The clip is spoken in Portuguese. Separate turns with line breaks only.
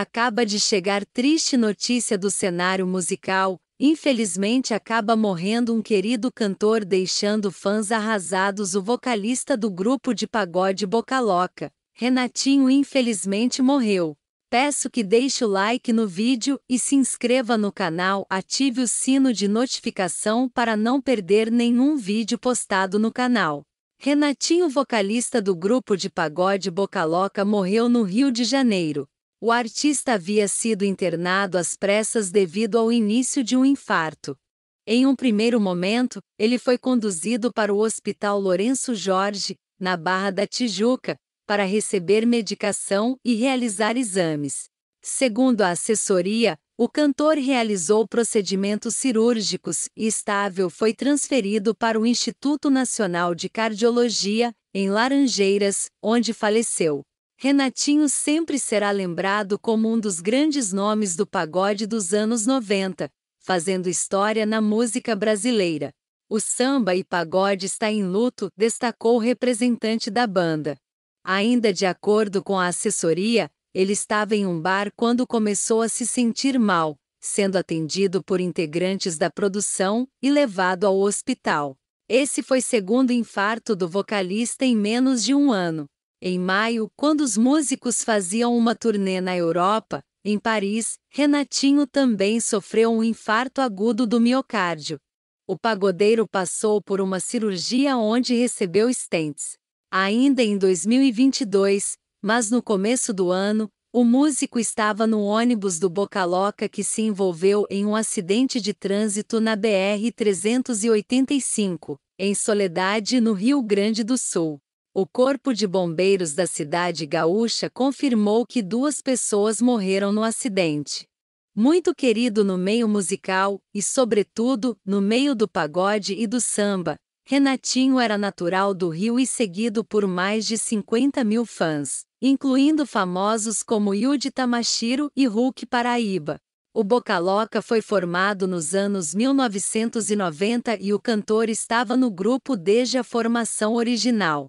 Acaba de chegar triste notícia do cenário musical. Infelizmente acaba morrendo um querido cantor deixando fãs arrasados o vocalista do grupo de pagode Bocaloca. Renatinho infelizmente morreu. Peço que deixe o like no vídeo e se inscreva no canal, ative o sino de notificação para não perder nenhum vídeo postado no canal. Renatinho, vocalista do grupo de pagode Bocaloca, morreu no Rio de Janeiro. O artista havia sido internado às pressas devido ao início de um infarto. Em um primeiro momento, ele foi conduzido para o Hospital Lourenço Jorge, na Barra da Tijuca, para receber medicação e realizar exames. Segundo a assessoria, o cantor realizou procedimentos cirúrgicos e estável foi transferido para o Instituto Nacional de Cardiologia, em Laranjeiras, onde faleceu. Renatinho sempre será lembrado como um dos grandes nomes do pagode dos anos 90, fazendo história na música brasileira. O samba e pagode está em luto, destacou o representante da banda. Ainda de acordo com a assessoria, ele estava em um bar quando começou a se sentir mal, sendo atendido por integrantes da produção e levado ao hospital. Esse foi segundo infarto do vocalista em menos de um ano. Em maio, quando os músicos faziam uma turnê na Europa, em Paris, Renatinho também sofreu um infarto agudo do miocárdio. O pagodeiro passou por uma cirurgia onde recebeu stents. Ainda em 2022, mas no começo do ano, o músico estava no ônibus do Bocaloca que se envolveu em um acidente de trânsito na BR-385, em Soledade, no Rio Grande do Sul. O Corpo de Bombeiros da cidade gaúcha confirmou que duas pessoas morreram no acidente. Muito querido no meio musical e, sobretudo, no meio do pagode e do samba, Renatinho era natural do Rio e seguido por mais de 50 mil fãs, incluindo famosos como Yuji Tamashiro e Hulk Paraíba. O Bocaloca foi formado nos anos 1990 e o cantor estava no grupo desde a formação original.